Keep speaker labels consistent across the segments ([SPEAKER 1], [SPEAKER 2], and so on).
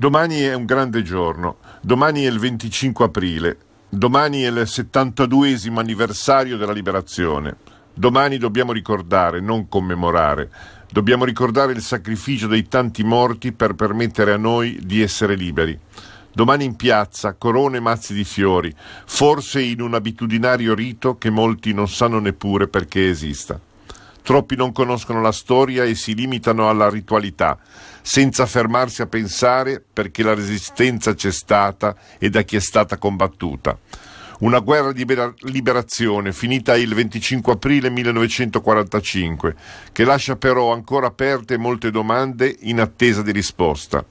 [SPEAKER 1] Domani è un grande giorno, domani è il 25 aprile, domani è il 72esimo anniversario della liberazione. Domani dobbiamo ricordare, non commemorare, dobbiamo ricordare il sacrificio dei tanti morti per permettere a noi di essere liberi. Domani in piazza, corone e mazzi di fiori, forse in un abitudinario rito che molti non sanno neppure perché esista. Troppi non conoscono la storia e si limitano alla ritualità, senza fermarsi a pensare perché la resistenza c'è stata e da chi è stata combattuta. Una guerra di liberazione finita il 25 aprile 1945, che lascia però ancora aperte molte domande in attesa di risposta.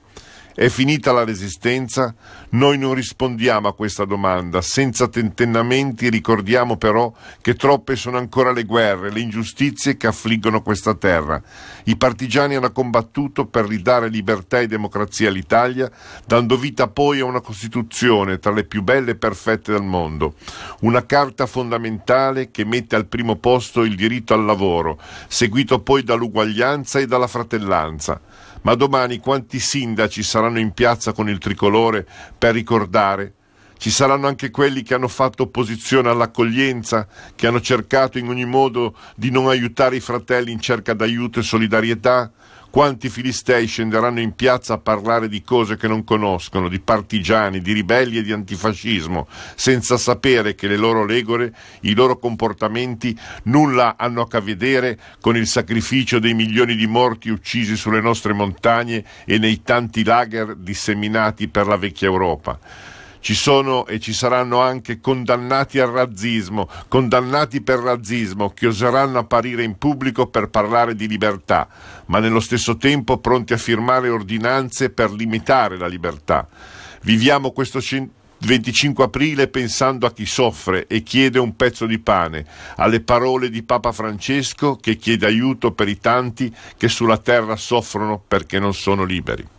[SPEAKER 1] È finita la resistenza? Noi non rispondiamo a questa domanda, senza tentennamenti ricordiamo però che troppe sono ancora le guerre, le ingiustizie che affliggono questa terra. I partigiani hanno combattuto per ridare libertà e democrazia all'Italia, dando vita poi a una Costituzione tra le più belle e perfette del mondo, una carta fondamentale che mette al primo posto il diritto al lavoro, seguito poi dall'uguaglianza e dalla fratellanza. Ma domani quanti sindaci saranno saranno in piazza con il tricolore per ricordare. Ci saranno anche quelli che hanno fatto opposizione all'accoglienza, che hanno cercato in ogni modo di non aiutare i fratelli in cerca d'aiuto e solidarietà, quanti filistei scenderanno in piazza a parlare di cose che non conoscono, di partigiani, di ribelli e di antifascismo, senza sapere che le loro legore, i loro comportamenti nulla hanno a che vedere con il sacrificio dei milioni di morti uccisi sulle nostre montagne e nei tanti lager disseminati per la vecchia Europa? ci sono e ci saranno anche condannati al razzismo, condannati per razzismo, che oseranno apparire in pubblico per parlare di libertà, ma nello stesso tempo pronti a firmare ordinanze per limitare la libertà. Viviamo questo cent- 25 aprile pensando a chi soffre e chiede un pezzo di pane, alle parole di Papa Francesco che chiede aiuto per i tanti che sulla terra soffrono perché non sono liberi.